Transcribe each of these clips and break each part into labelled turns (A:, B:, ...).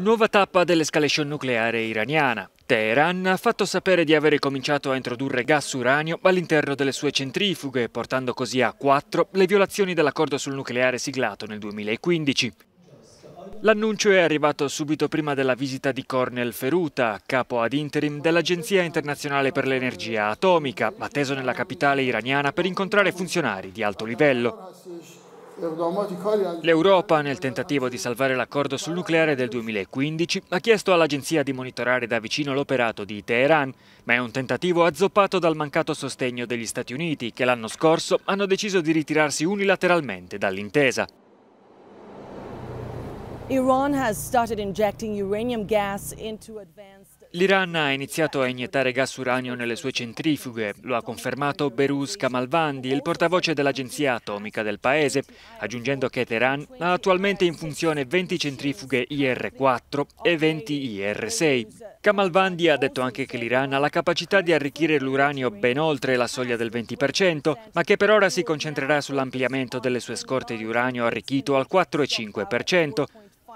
A: Nuova tappa dell'escalation nucleare iraniana. Teheran ha fatto sapere di aver cominciato a introdurre gas uranio all'interno delle sue centrifughe, portando così a quattro le violazioni dell'accordo sul nucleare siglato nel 2015. L'annuncio è arrivato subito prima della visita di Cornel Feruta, capo ad interim dell'Agenzia internazionale per l'energia atomica, atteso nella capitale iraniana per incontrare funzionari di alto livello. L'Europa, nel tentativo di salvare l'accordo sul nucleare del 2015, ha chiesto all'agenzia di monitorare da vicino l'operato di Teheran, ma è un tentativo azzoppato dal mancato sostegno degli Stati Uniti, che l'anno scorso hanno deciso di ritirarsi unilateralmente dall'intesa. Iran has started injecting uranium gas into advanced L'Iran ha iniziato a iniettare gas uranio nelle sue centrifughe, lo ha confermato Beruz Kamalvandi, il portavoce dell'Agenzia Atomica del Paese, aggiungendo che Teheran ha attualmente in funzione 20 centrifughe IR-4 e 20 IR-6. Kamalvandi ha detto anche che l'Iran ha la capacità di arricchire l'uranio ben oltre la soglia del 20%, ma che per ora si concentrerà sull'ampliamento delle sue scorte di uranio arricchito al 4,5%,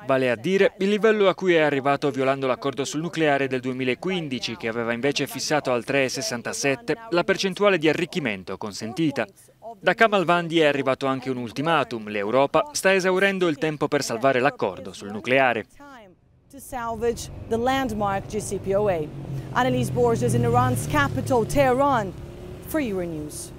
A: vale a dire il livello a cui è arrivato violando l'accordo sul nucleare del 2015, che aveva invece fissato al 3,67 la percentuale di arricchimento consentita. Da Kamal Vandi è arrivato anche un ultimatum, l'Europa sta esaurendo il tempo per salvare l'accordo sul nucleare. Annelies Borges in Iran's capital, Tehran, for Euronews.